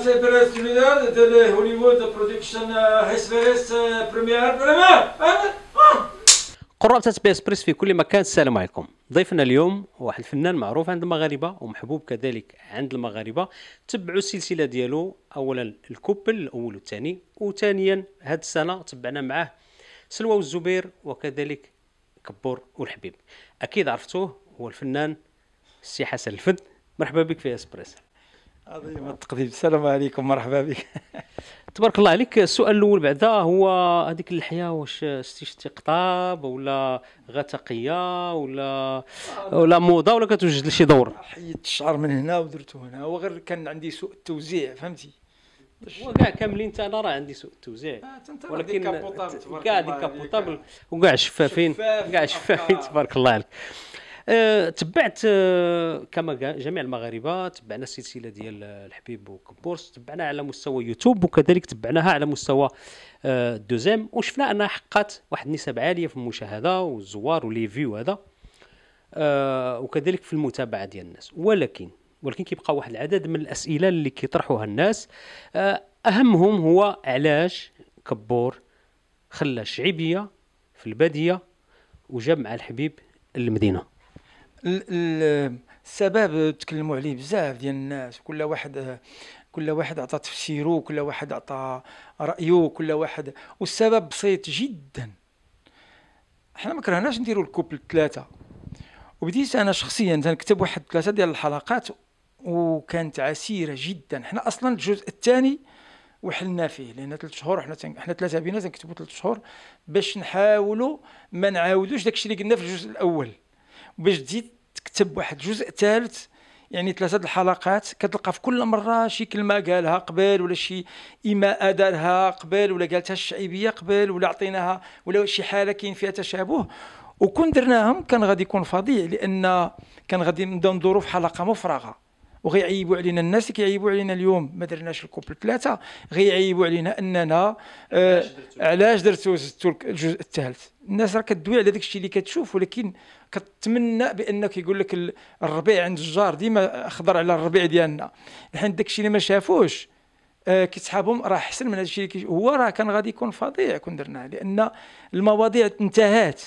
Federacija بي dele Hollywood Production eh, eh, ah! اسبريس في كل مكان السلام عليكم ضيفنا اليوم واحد الفنان معروف عند المغاربه ومحبوب كذلك عند المغاربه تبعوا السلسله ديالو اولا الكوبل الاول والثاني وثانيا هاد السنه تبعنا معاه سلوى والزبير وكذلك كبور والحبيب اكيد عرفتوه هو الفنان السي حسن الفن مرحبا بك في اسبريس عظيم التقديم السلام عليكم مرحبا بك تبارك الله عليك السؤال الاول بعدا هو هذيك اللحيه واش شتي قطاب ولا غتقيه ولا ولا موضه ولا كتوجد لشي دور حيدت الشعر من هنا ودرته هنا هو غير كان عندي سوء التوزيع فهمتي هو كاع كاملين انت انا راه عندي سوء التوزيع آه ولكن كاع ديك كابوطابل وكاع شفافين كاع شفافين آه. تبارك الله عليك آه، تبعت آه، كما جميع المغاربه تبعنا السلسله ديال الحبيب وكبورس تبعنا على مستوى يوتيوب وكذلك تبعناها على مستوى الدوزيم آه، وشفنا انها حققت واحد النسب عاليه في المشاهده والزوار ولي فيو هذا وكذلك في المتابعه ديال الناس ولكن ولكن كيبقى واحد العدد من الاسئله اللي كيطرحوها الناس اهمهم هو علاش كبور خلى الشعبيه في الباديه وجاب مع الحبيب المدينه السبب تكلموا عليه بزاف ديال الناس كل واحد كل واحد عطى تفسيره كل واحد عطى رايه كل واحد والسبب بسيط جدا حنا ما كرهناش نديروا الكوبل ثلاثه وبديت انا شخصيا نكتب واحد ثلاثه ديال الحلقات وكانت عسيره جدا حنا اصلا الجزء الثاني وحلنا فيه لان ثلاث شهور حنا تن... احنا ثلاثه بينا تنكتبوا ثلاث شهور باش نحاولوا ما نعاودوش داكشي اللي قلنا في الجزء الاول باش تزيد تكتب واحد جزء ثالث يعني ثلاثه الحلقات كتلقى في كل مره شي كلمه قالها قبل ولا شي ايماء دارها قبل ولا قالتها الشعبيه قبل ولا عطيناها ولا شي حاله كاين فيها تشابه وكون درناهم كان غادي يكون فظيع لان كان غادي نبداو ندورو في حلقه مفرغه وغيعيبوا علينا الناس اللي كيعيبوا علينا اليوم ما درناش الكوبل ثلاثه غيعيبوا علينا اننا آه علاش درتو الجزء الثالث الناس راه كدوي على داك الشيء اللي كتشوف ولكن كتمنى بانك كيقول لك الربيع عند الجار ديما اخضر على الربيع ديالنا الحين داك الشيء اللي ما شافوش آه كيسحابهم راه احسن من هذا الشيء اللي هو راه كان غادي يكون فظيع كون درناه لان المواضيع انتهت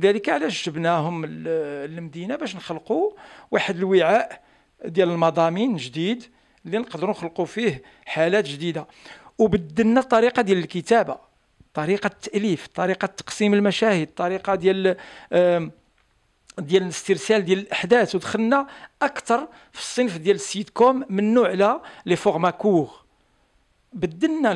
ذلك علاش جبناهم للمدينه باش نخلقوا واحد الوعاء ديال المضامين جديد اللي نقدروا نخلقوا فيه حالات جديده وبدلنا الطريقه ديال الكتابه طريقه التاليف طريقه تقسيم المشاهد طريقه ديال ديال الاسترسال ديال الاحداث ودخلنا اكثر في الصنف ديال السيت كوم من نوع لا لي فورما كور بدلنا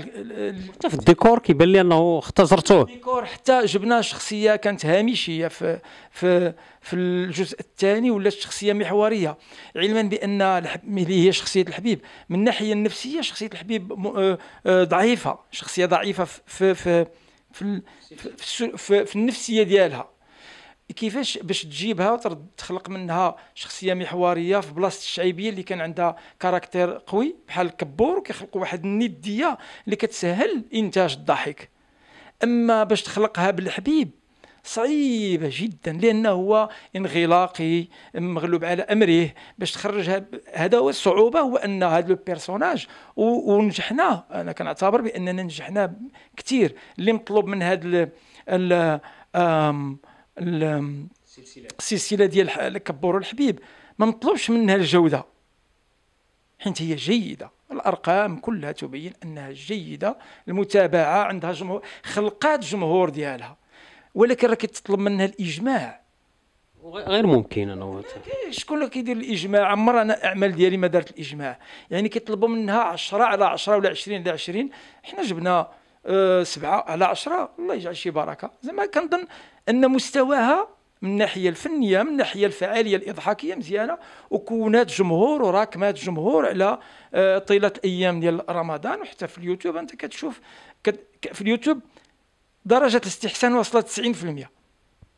في الديكور كيبان لي انه اختزرتوه الديكور حتى جبنا شخصيه كانت هامشيه في في في الجزء الثاني ولات شخصيه محوريه علما بان اللي هي شخصيه الحبيب من الناحيه النفسيه شخصيه الحبيب آه، آه، ضعيفه شخصيه ضعيفه في في في, في, في, في النفسيه ديالها كيفاش باش تجيبها تخلق منها شخصيه محوريه في بلاصه الشعيبيه اللي كان عندها كاركتير قوي بحال الكبور وكيخلقوا واحد النديه اللي كتسهل انتاج الضحك اما باش تخلقها بالحبيب صعيبه جدا لانه هو انغلاقي مغلوب على امره باش تخرج هذا هو الصعوبه هو ان هذا لو بيرسوناج ونجحنا انا كنعتبر باننا نجحنا كثير اللي مطلوب من هذا السلسله ديال كبور الحبيب ما نطلبش منها الجوده حيت هي جيده الارقام كلها تبين انها جيده المتابعه عندها جمهور خلقات جمهور ديالها ولكن راه كتطلب منها الاجماع غير ممكن انا شكون اللي كيدير الاجماع عمر انا الاعمال ديالي ما دارت الاجماع يعني كيطلبوا منها 10 على 10 ولا 20 على 20 حنا جبنا أه سبعة على 10 الله يجعل شي بركه زعما كنظن ان مستواها من الناحيه الفنيه من الناحيه الفعاليه الاضحاكيه مزيانه وكونات جمهور وراكمات جمهور على آه، طيله ايام ديال رمضان وحتى في اليوتيوب انت كتشوف في اليوتيوب درجه الاستحسان وصلت 90%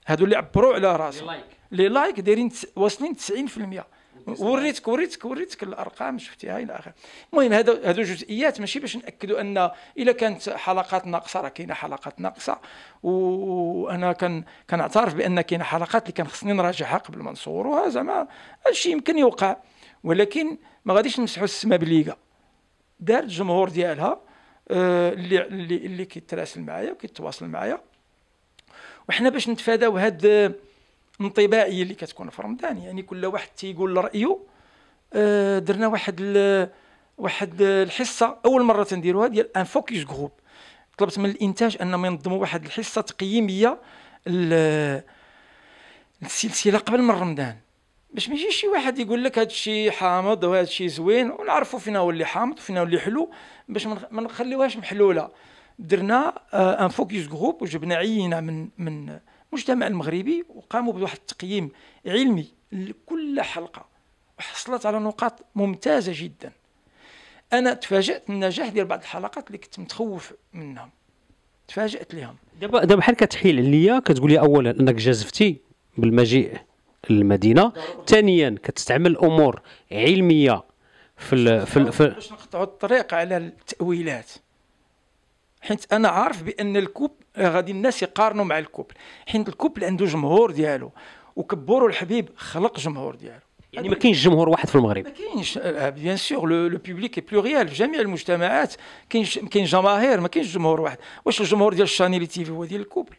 هادو اللي عبروا على راسهم لي لايك دايرين واصلين 90% وريتك وريتك وريتك الارقام شفتيها الى اخره المهم هادو هادو جزئيات ماشي باش ناكدوا ان الا كانت حلقات ناقصه راه كاينه حلقات ناقصه وانا كان كنعترف بان كاينه حلقات اللي كان خصني نراجعها قبل ما نصوروها زعما هادشي يمكن يوقع ولكن ما غاديش نمسحوا السما بليغا دارت الجمهور ديالها آه، اللي اللي اللي كيتراسل معايا وكيتواصل معايا وحنا باش نتفاداو هاد انطباعيه اللي كتكون في رمضان يعني كل واحد تيقول رايه آه، درنا واحد واحد الحصه اول مره تنديروها ديال ان فوكس جروب طلبت من الانتاج انهم ينظموا واحد الحصه تقييميه السلسله قبل من رمضان باش يجيش شي واحد يقول لك هذا الشيء حامض وهذا الشيء زوين ونعرفوا فينا هو اللي حامض وفينا هو اللي حلو باش ما نخليوهاش محلوله درنا آه، ان فوكس جروب وجبنا عينه من من المجتمع المغربي وقاموا بواحد التقييم علمي لكل حلقه وحصلت على نقاط ممتازه جدا انا تفاجات النجاح ديال بعض الحلقات اللي كنت متخوف منها تفاجات لهم دابا دابا بحال كتحيل عليا لي اولا انك جازفتي بالمجيء للمدينه ثانيا كتستعمل امور علميه في في, في باش نقطعوا الطريق على التاويلات حيت انا عارف بان الكوب غادي الناس يقارنوا مع الكوبل حيت الكوبل عنده جمهور ديالو وكبور الحبيب خلق جمهور ديالو يعني ما كاينش جمهور واحد في المغرب ما كاينش بيان سور لو بوبليك اي بلوريال في جميع المجتمعات كاين كاين جماهير ما كاينش جمهور واحد واش الجمهور ديال الشانيلي تي في هو ديال الكوبل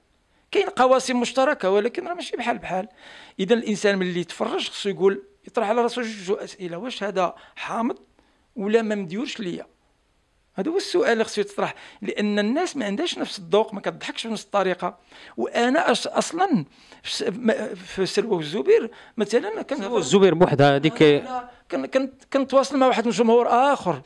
كاين قواسم مشتركه ولكن راه ماشي بحال بحال اذا الانسان ملي يتفرج خصو يقول يطرح على راسو جوج اسئله واش هذا حامض ولا ما مديورش ليا هذا هو السؤال اللي خصو يتطرح لان الناس ما عندهاش نفس الذوق ما كتضحكش بنفس الطريقه وانا اصلا في سلوى الزبير مثلا كان سلوى والزبير بوحدها هذيك كنتواصل مع واحد الجمهور اخر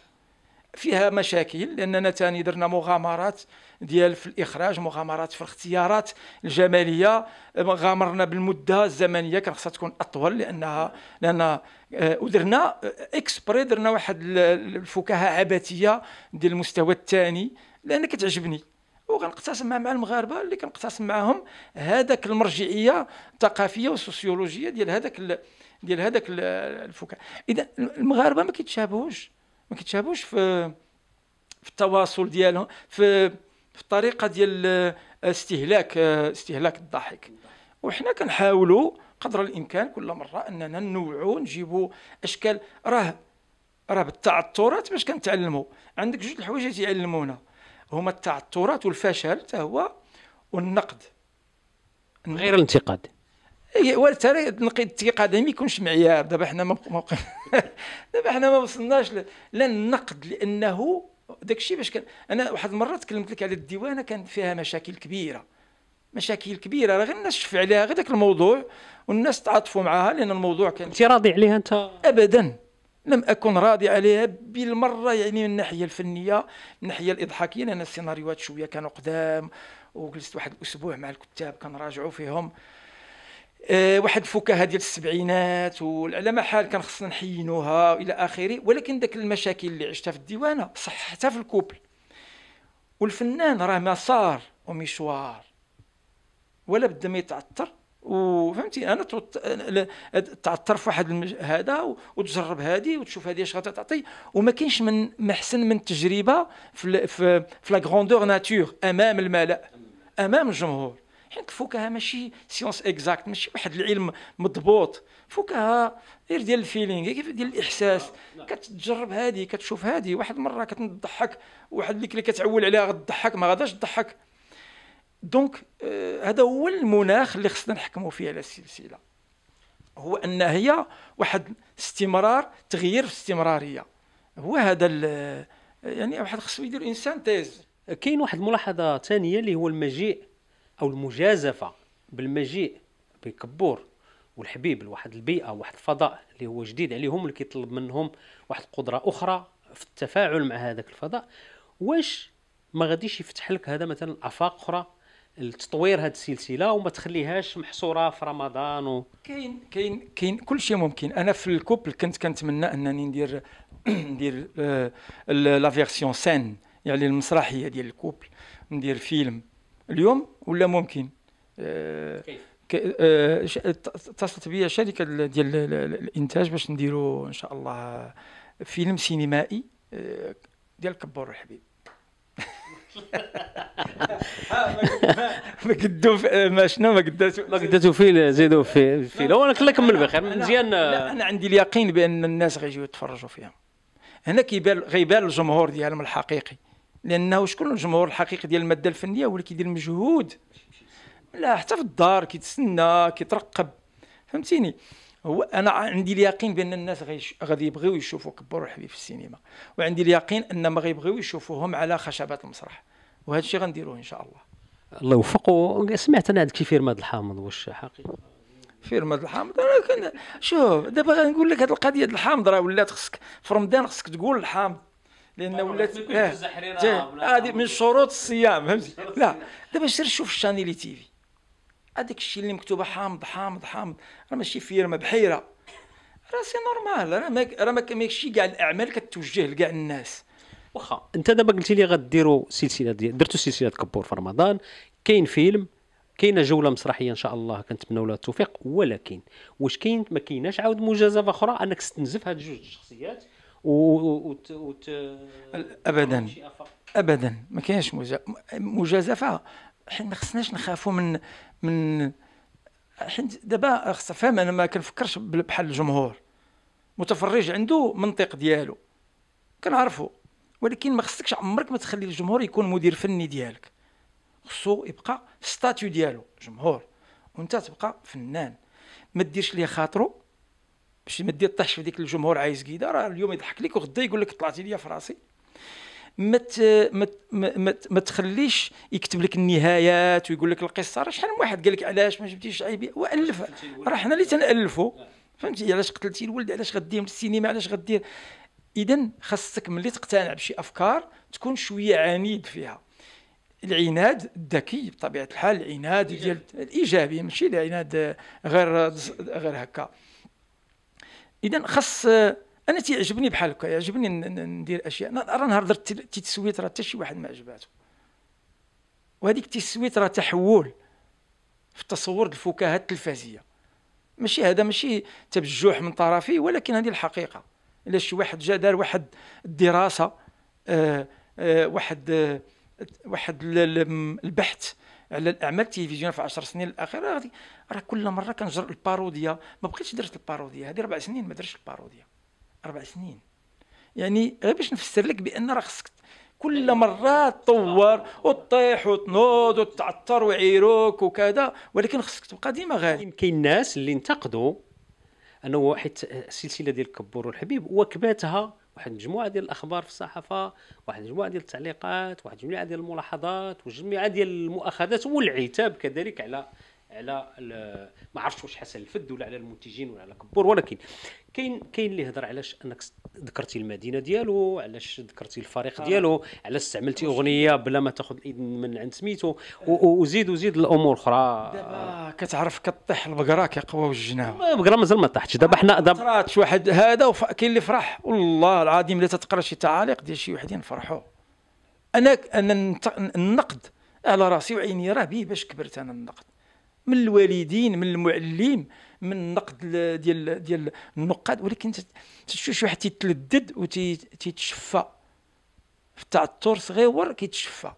فيها مشاكل لاننا ثاني درنا مغامرات ديال في الاخراج مغامرات في الاختيارات الجماليه غامرنا بالمده الزمنيه كان خصها تكون اطول لانها لان آه، ودرنا آه، اكسبري درنا واحد الفكاهه عبثيه ديال المستوى الثاني لان كتعجبني وغنقتسم مع المغاربه اللي كنقتسم معاهم هذاك المرجعيه الثقافيه والسوسيولوجيه ديال هذاك ديال هذاك الفكاهه اذا المغاربه ما كيتشابهوش ما كيتشابهوش في في التواصل ديالهم في في الطريقه ديال آه، استهلاك آه، استهلاك الضحك وحنا كنحاولوا قدر الامكان كل مره اننا ننوعوا نجيبوا اشكال راه راه بالتعثرات باش كنتعلموا عندك جوج الحوايج تيعلمونا هما التعثرات والفشل حتى هو والنقد غير الانتقاد وترى نقيض الثقه هذا ما يكونش معيار دابا حنا موقف دابا حنا ما وصلناش لا النقد لانه داك الشيء باش كان انا واحد المره تكلمت لك على الديوانه كان فيها مشاكل كبيره مشاكل كبيره راه غير الناس شف عليها غير داك الموضوع والناس تعاطفوا معها لان الموضوع كان انت راضي عليها انت ابدا لم اكن راضي عليها بالمره يعني من الناحيه الفنيه من الناحيه الاضحاكيه لان السيناريوهات شويه كانوا قدام وجلست واحد الاسبوع مع الكتاب كنراجعوا فيهم آه، واحد الفكاهه ديال السبعينات وعلى ما حال كان خصنا نحينوها الى اخره ولكن داك المشاكل اللي عشتها في الديوانه صححتها في الكوبل والفنان راه مسار ومشوار ولا بد ما يتعثر وفهمتي انا تعثر في واحد المج... هذا وتجرب هذه وتشوف هذه اش غتعطي وما كاينش من محسن من التجربه في في, في لا غروندور ناتور امام الملأ امام الجمهور حيت الفكاهه ماشي سيونس اكزاكت ماشي واحد العلم مضبوط فكاهه غير ديال الفيلينغ كيف ديال الاحساس نعم. كتجرب هذه كتشوف هذه واحد مره كتضحك واحد اللي كتعول عليها غتضحك ما غاداش تضحك دونك آه، هذا هو المناخ اللي خصنا نحكموا فيه على السلسله هو ان هي واحد استمرار تغيير في استمراريه هو هذا آه، يعني واحد خصو يدير انسان تيز كاين واحد الملاحظه ثانيه اللي هو المجيء او المجازفه بالمجيء بكبور والحبيب لواحد البيئه واحد الفضاء اللي هو جديد عليهم اللي كيطلب منهم واحد القدره اخرى في التفاعل مع هذاك الفضاء واش ما غاديش يفتح لك هذا مثلا افاق اخرى لتطوير هذه السلسله وما تخليهاش محصوره في رمضان و... كاين كاين كاين كل شيء ممكن انا في الكوبل كنت كنتمنى انني ندير ندير آه، لا فيرسيون سين يعني المسرحيه ديال الكوبل ندير فيلم اليوم ولا ممكن اتصلت آه، آه، بيا شركه ديال الانتاج باش نديروا ان شاء الله فيلم سينمائي آه، ديال كبور الحبيب ما قدو ما شنو ما قداتو ما قداتو فيه زيدو فيه فيه هو انا كلا كمل بخير مزيان انا عندي اليقين بان الناس غيجيو يتفرجوا فيها هنا كيبان غيبان الجمهور ديالهم الحقيقي لانه شكون الجمهور الحقيقي ديال الماده الفنيه هو اللي كيدير مجهود لا حتى في الدار كيتسنى كيترقب فهمتيني هو انا عندي اليقين بان الناس غادي يبغيو يشوفوا كبر الحبيب في السينما وعندي اليقين ان ما غيبغيو يشوفوهم على خشبات المسرح وهذا الشيء غنديروه ان شاء الله الله يوفقه سمعت انا هذيك فيرما الحامض واش حقيقه فيرما الحامض انا كان شوف دابا غنقول لك هذه القضيه الحامض راه ولات خصك في رمضان خصك تقول الحامض لانه ولات آه، آه، هذه من شروط الصيام فهمتي لا دابا سير شوف الشانيلي تي في هذاك الشيء اللي مكتوبه حامض حامض حامض راه ماشي فيرما بحيره راه سي نورمال راه ما راه ماشي كاع الاعمال كتوجه لكاع الناس واخا انت دابا قلتي لي غديروا سلسله ديال درتوا سلسله كبور في رمضان كاين فيلم كاينه جوله مسرحيه ان شاء الله كنتمنوا لها التوفيق ولكن واش كاين ما كايناش عاود مجازفه اخرى انك تستنزف هاد جوج الشخصيات وت... وت... ابدا ابدا ما كاينش مجازفه حنا ما خصناش نخافوا من من حيت دابا خص فهم انا ما كنفكرش بحال الجمهور متفرج عنده منطق ديالو كنعرفو ولكن ما خصكش عمرك ما تخلي الجمهور يكون مدير فني ديالك خصو يبقى ستاتيو ديالو جمهور وانت تبقى فنان ما ديرش ليه خاطرو باش ما دير طيحش في ديك الجمهور عايز كيدا راه اليوم يضحك لك وغدا يقول لك طلعتي ليا في راسي ما ما ما ما تخليش يكتب لك النهايات ويقول لك القصه راه شحال من واحد قال لك علاش ما جبتيش عيبي والف راه حنا اللي تنالفوا فهمتي علاش قتلتي الولد علاش غدير للسينما علاش غدير اذا خاصك ملي تقتنع بشي افكار تكون شويه عنيد فيها العناد الذكي بطبيعه الحال العناد ديال الايجابي ماشي العناد غير غير هكا اذا خاص انا تيعجبني بحال هكا يعجبني ندير اشياء راه نهار درت التسويت راه حتى شي واحد ما عجباتو وهذيك التسويت راه تحول في التصور الفكاهه التلفازيه ماشي هذا ماشي تبجح من طرفي ولكن هذه الحقيقه الا شي واحد جا دار واحد الدراسه آآ آه، آآ آه، واحد آآ واحد البحث على الاعمال التلفزيون في 10 سنين الاخيره راه كل مره كنجر الباروديا ما بقيتش درت الباروديا هذه ربع سنين ما درتش الباروديا اربع سنين يعني غير باش نفسر لك بان راه خصك كل مره تطور وتطيح وتنوض وتعطر ويعيروك وكذا ولكن خصك تبقى ديما غالي كاين ناس اللي انتقدوا انه حيت السلسله ديال الكبور والحبيب واكباتها واحد المجموعه ديال الاخبار في الصحافه واحد المجموعه ديال التعليقات واحد المجموعه ديال الملاحظات وجميع ديال المؤاخذات والعتاب كذلك على على ما عرفتش واش حسن الفد ولا على المنتجين ولا على كبور ولكن كاين كاين اللي هضر علاش انك ذكرتي المدينه ديالو علاش ذكرتي الفريق آه. ديالو علاش استعملتي اغنيه بلا ما تاخذ الاذن من عند سميتو وزيد وزيد الامور اخرى دابا كتعرف كطيح البقره كيقواو الجناوه البقره مازال ما طاحتش دابا حنا دابا طرات واحد هذا وف... كاين اللي فرح والله العظيم لا تتقرا شي تعاليق ديال شي وحدين فرحوا انا انا النقد على راسي وعيني راه به باش كبرت انا النقد من الوالدين من المعلم من النقد ديال ديال النقاد ولكن تشوف واحد تيتلدد وتتشفى في التعثر صغيور كيتشفى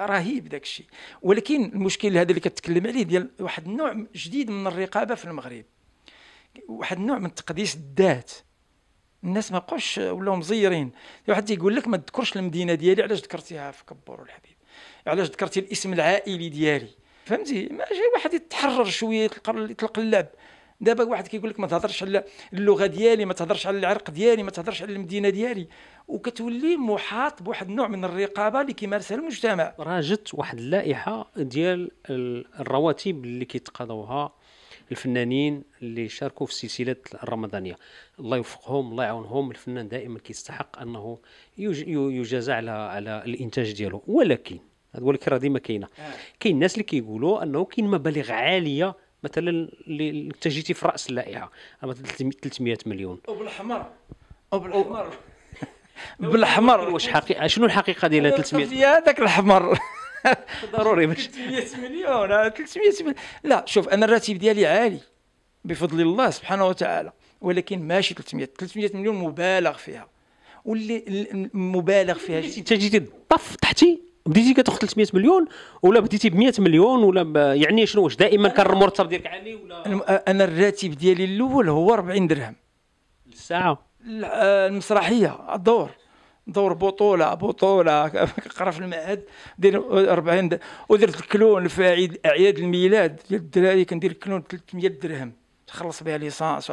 رهيب داك الشيء ولكن المشكل هذا اللي كتكلم عليه ديال واحد النوع جديد من الرقابه في المغرب واحد النوع من تقديس الذات الناس ما بقاوش ولاو مزيرين واحد تيقول لك ما تذكرش المدينه ديالي علاش ذكرتيها في كبور الحبيب علاش ذكرتي الاسم العائلي ديالي فهمتي ماشي واحد يتحرر شويه يطلق يطلق اللعب دابا واحد كيقول لك ما تهضرش على اللغه ديالي ما تهضرش على العرق ديالي ما تهضرش على المدينه ديالي وكتولي محاط بواحد النوع من الرقابه اللي كيمارسها المجتمع راه جت واحد اللائحه ديال الرواتب اللي كيتقاضوها الفنانين اللي شاركوا في السلسله الرمضانيه الله يوفقهم الله يعاونهم الفنان دائما كيستحق انه يجازى على على الانتاج ديالو ولكن هذا لك الكره ديما كاينه آه. كاين الناس اللي كيقولوا انه كاين مبالغ عاليه مثلا اللي انت جيتي في راس اللائحه مثلا 300 مليون وبالحمر وبالحمر بالحمر واش حقيقه شنو الحقيقه ديال 300 فيها هذاك الحمر ضروري باش 300 مليون 300 آه، مليون لا شوف انا الراتب ديالي عالي بفضل الله سبحانه وتعالى ولكن ماشي 300 300 مليون مبالغ فيها واللي مبالغ فيها انت جيتي الطف تحتي بديتي كتاخذ 300 مليون ولا بديتي ب 100 مليون ولا يعني شنو واش دائما كان المرتب ديالك عالي ولا انا الراتب ديالي الاول هو 40 درهم الساعه المسرحيه الدور دور بطوله بطوله كنقرا في المعهد دير 40 درهم ودرت الكلون في عيد اعياد الميلاد ديال الدراري كندير الكلون 300 درهم تخلص بها ليسانس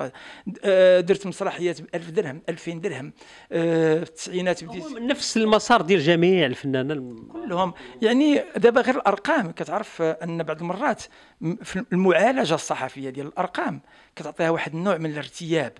آه، درت مسرحيات ب 1000 درهم 2000 درهم آه، في التسعينات بديت نفس المسار ديال جميع الفنانين الم... كلهم يعني دابا غير الارقام كتعرف ان بعض المرات في المعالجه الصحفيه ديال الارقام كتعطيها واحد النوع من الارتياب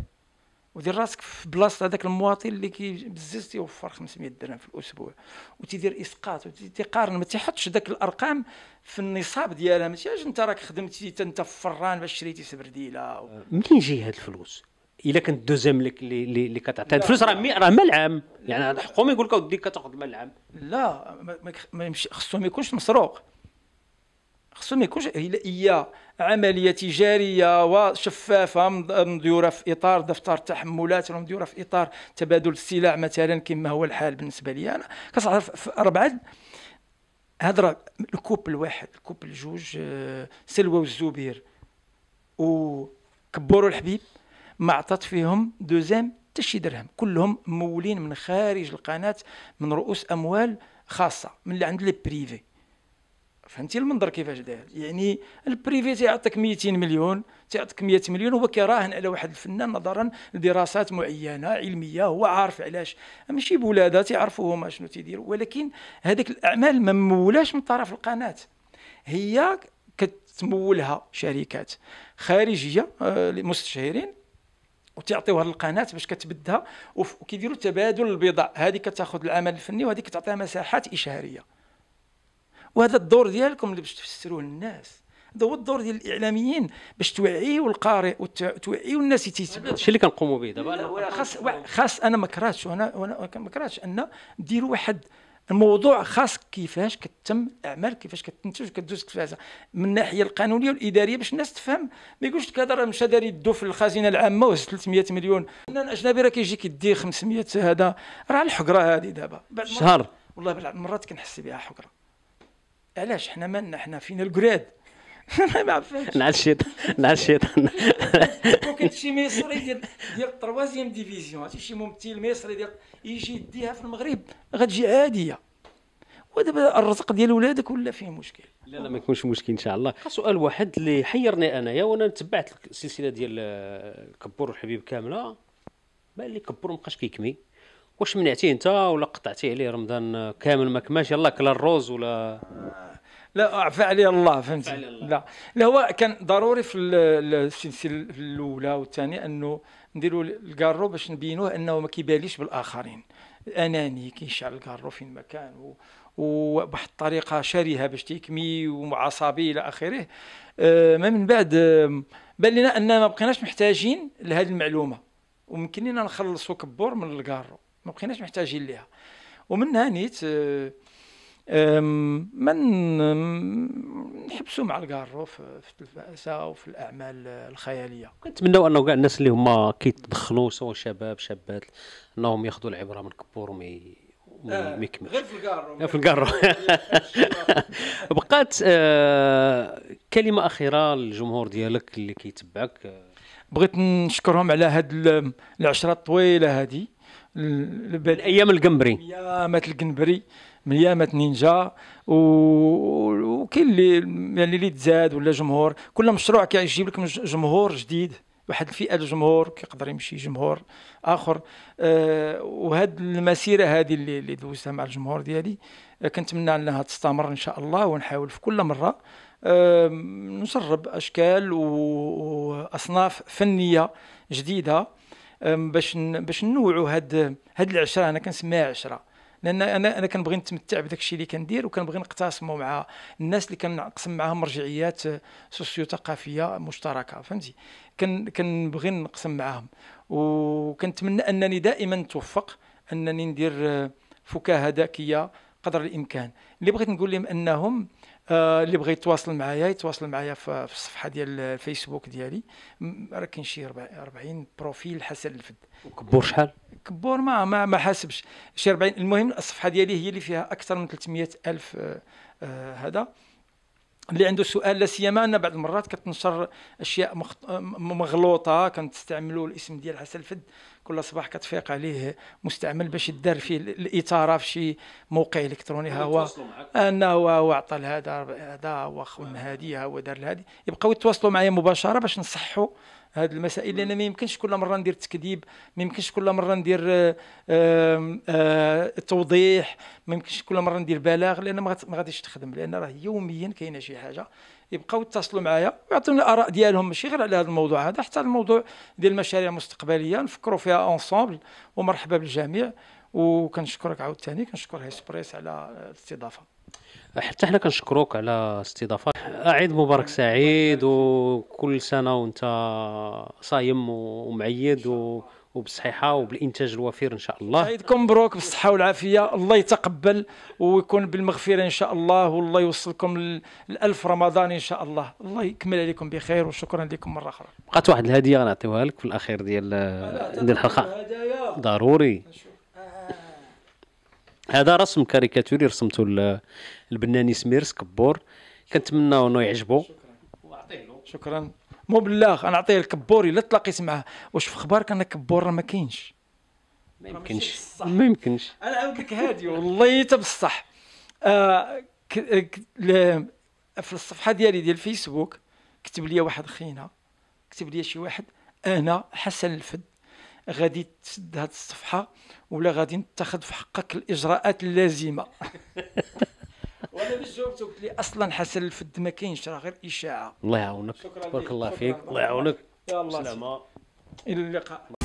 ودير راسك في بلاصه هذاك المواطن اللي كي بزز تيوفر 500 درهم في الاسبوع وتيدير اسقاط وتيقارن ما تحطش ذاك الارقام في النصاب ديالها ماشي انت راك خدمتي انت في فران باش شريتي سبرديله و... منين جاي هاد الفلوس؟ الا كانت دوزيام لك اللي اللي كتعطي هاد الفلوس راه راه مال عام يعني حقهم يقول لك اودي كتاخذ مال عام لا ما خصهم يكونش مسروق خصو ما يكونش هي عمليه تجاريه وشفافه مديوره في اطار دفتر تحملات مديوره في اطار تبادل السلع مثلا كما هو الحال بالنسبه لي انا كتعرف في اربعه راه الكوب الواحد الكوب الجوج آه، سلوى والزبير وكبروا الحبيب ما عطات فيهم دوزام حتى شي درهم كلهم مولين من خارج القناه من رؤوس اموال خاصه من اللي عند لي بريفي فهمتي المنظر كيفاش داير يعني البريفي تيعطيك 200 مليون تيعطيك 100 مليون هو كيراهن على واحد الفنان نظرا لدراسات معينه علميه هو عارف علاش ماشي بولاده تيعرفوا هما شنو تيديروا ولكن هذيك الاعمال ما مولاش من طرف القناه هي كتمولها شركات خارجيه آه، لمستشارين وتعطيوها للقناه باش كتبدها وكيديروا تبادل البضاع هذه كتاخذ العمل الفني وهذه كتعطيها مساحات اشهاريه وهذا الدور ديالكم اللي باش تفسروه للناس هذا هو الدور ديال الاعلاميين باش توعيوا القارئ وتوعيوا الناس هذا الشيء اللي كنقوموا به دابا خاص خاص انا ما كرهتش وانا وانا ما كرهتش ان ديروا واحد الموضوع خاص كيفاش كتم الاعمال كيفاش كتنتج كدوز التلفازه من الناحيه القانونيه والاداريه باش الناس تفهم ما يقولش لك هذا راه مشى داري يدو في الخزينه العامه وهز 300 مليون الاجنبي راه كيجي كيدي 500 هذا راه الحقره هذه دابا شهر والله مرات كنحس بها حقره علاش حنا مالنا حنا فينا الكراد ما عرفتش نعال الشيطان نعال الشيطان كنت شي مصري ديال ديال التروازيام ديفيزيون شي ممثل مصري ديال يجي يديها في المغرب غتجي عاديه ودابا الرزق ديال ولادك ولا فيه مشكل لا لا ما يكونش مشكل ان شاء الله سؤال واحد اللي حيرني انايا وانا تبعت السلسله ديال آه، كبور الحبيب كامله بان لي كبور مابقاش كيكمي واش منعتيه انت ولا قطعتيه عليه رمضان كامل ما كماش يلاه كلا الروز ولا لا علي الله فهمتي لا لا هو كان ضروري في السلسله الاولى والثانيه انه نديروا الكارو باش نبينوه انه ما كيباليش بالاخرين اناني كيشعل الكارو فين ما كان و... وبواحد الطريقه شرهه باش تيكمي وعصبي الى اخره آه، ما من بعد آه، بان لنا اننا ما بقيناش محتاجين لهذه المعلومه ويمكن لنا نخلصوا كبور من الكارو ما بقيناش محتاجين ليها ومنها نيت آه من نحبسوا مع الكارو في التلفازه وفي الاعمال الخياليه كنتمنوا انه كاع الناس اللي هما كيتدخلوا سواء شباب شابات انهم ياخذوا العبره من الكبور ومي آه، ميكمل غير في الكارو آه، في الكارو بقات آه، كلمه اخيره للجمهور ديالك اللي كيتبعك بغيت نشكرهم على هاد العشره الطويله هذه الايام القنبري ايامات القنبري من يامة نينجا وكاين اللي يعني اللي تزاد ولا جمهور كل مشروع كيجيب لك جمهور جديد واحد الفئه الجمهور كيقدر يمشي جمهور اخر أه وهاد المسيره هذه اللي, اللي دوزتها مع الجمهور ديالي أه كنتمنى انها تستمر ان شاء الله ونحاول في كل مره أه نجرب اشكال واصناف فنيه جديده آه، باش باش نوعوا هاد هاد العشره انا كنسميها عشره لان انا انا كنبغي نتمتع بداك الشيء اللي كندير وكنبغي نقتسمه مع الناس اللي كنقسم معاهم مرجعيات سوسيو ثقافيه مشتركه فهمتي كنبغي نقسم معاهم وكنتمنى انني دائما نتوفق انني ندير فكاهه ذكيه قدر الامكان اللي بغيت نقول لهم انهم آه، اللي بغى يتواصل معايا يتواصل معايا في الصفحه ديال الفيسبوك ديالي راه كاين شي 40 بروفيل حسن الفد كبور شحال كبور ما ما, ما حاسبش شي 40 المهم الصفحه ديالي هي اللي فيها اكثر من 300 الف آه، آه، هذا اللي عنده سؤال لا سيما ان بعض المرات كتنشر اشياء مخط... مغلوطه كنستعملوا الاسم ديال عسل فد كل صباح كتفيق عليه مستعمل باش يدار فيه الاثاره في شي موقع الكتروني ها هو انه هو عطى لهذا هذا هو خون هذه هو دار هذه يبقاو يتواصلوا معايا مباشره باش نصحوا هاد المسائل لان ما يمكنش كل مره ندير تكذيب ما يمكنش كل مره ندير آه، آه، آه، توضيح ما يمكنش كل مره ندير بلاغ لان ما غاديش تخدم لان راه يوميا كاينه شي حاجه يبقاو يتصلوا معايا ويعطوني الاراء ديالهم ماشي غير على هذا الموضوع هذا حتى الموضوع ديال المشاريع المستقبليه نفكروا فيها اونسومبل ومرحبا بالجميع وكنشكرك عاوتاني كنشكر هيسبريس على الاستضافه حتى حنا كنشكروك على الاستضافه عيد مبارك سعيد وكل سنه وانت صايم ومعيد و وبالصحيحه وبالانتاج الوفير ان شاء الله عيدكم مبروك بالصحه والعافيه الله يتقبل ويكون بالمغفره ان شاء الله والله يوصلكم لألف رمضان ان شاء الله الله يكمل عليكم بخير وشكرا لكم مره اخرى بقات واحد الهديه غنعطيوها لك في الاخير ديال ديال الحلقه ضروري هذا رسم كاريكاتوري رسمته البناني سميرس كبور كنتمناو انه يعجبو شكرا مو بالله انا عطيه الكبور الا تلاقيت معاه واش في اخبارك انا كبور راه ما كاينش ما يمكنش ما يمكنش انا عاود لك هادي والله حتى بصح آه ك... آه، ك... ل... في الصفحه ديالي ديال الفيسبوك كتب لي واحد خينا كتب لي شي واحد انا حسن الفد غادي تسد هاد الصفحه ولا غادي نتخذ في حقك الاجراءات اللازمه وانا باش قلت لي اصلا حسن الفد ما كاينش راه غير اشاعه الله يعاونك تبارك الله فيك الله يعاونك يلا سلامه الى اللقاء